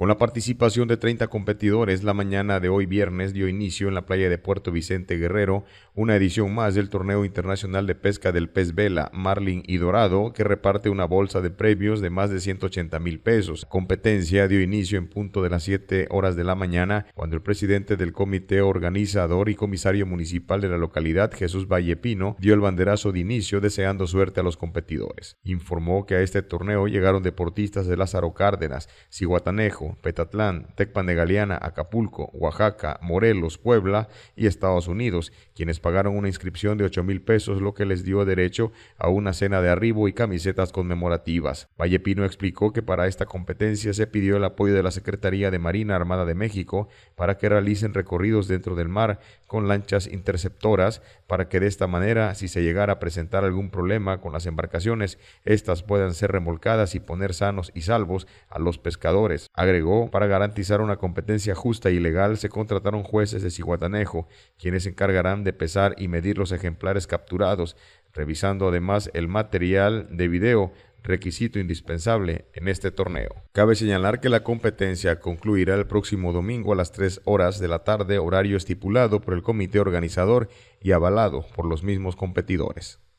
Con la participación de 30 competidores, la mañana de hoy viernes dio inicio en la playa de Puerto Vicente Guerrero una edición más del Torneo Internacional de Pesca del Pez Vela, Marlin y Dorado, que reparte una bolsa de premios de más de 180 mil pesos. La competencia dio inicio en punto de las 7 horas de la mañana, cuando el presidente del comité organizador y comisario municipal de la localidad, Jesús Pino, dio el banderazo de inicio deseando suerte a los competidores. Informó que a este torneo llegaron deportistas de Lázaro Cárdenas, Cihuatanejo, Petatlán, Tecpan de Galeana, Acapulco, Oaxaca, Morelos, Puebla y Estados Unidos, quienes pagaron una inscripción de 8 mil pesos, lo que les dio derecho a una cena de arribo y camisetas conmemorativas. Vallepino explicó que para esta competencia se pidió el apoyo de la Secretaría de Marina Armada de México para que realicen recorridos dentro del mar con lanchas interceptoras para que de esta manera, si se llegara a presentar algún problema con las embarcaciones, éstas puedan ser remolcadas y poner sanos y salvos a los pescadores para garantizar una competencia justa y legal, se contrataron jueces de Ciguatanejo, quienes se encargarán de pesar y medir los ejemplares capturados, revisando además el material de video requisito indispensable en este torneo. Cabe señalar que la competencia concluirá el próximo domingo a las 3 horas de la tarde, horario estipulado por el comité organizador y avalado por los mismos competidores.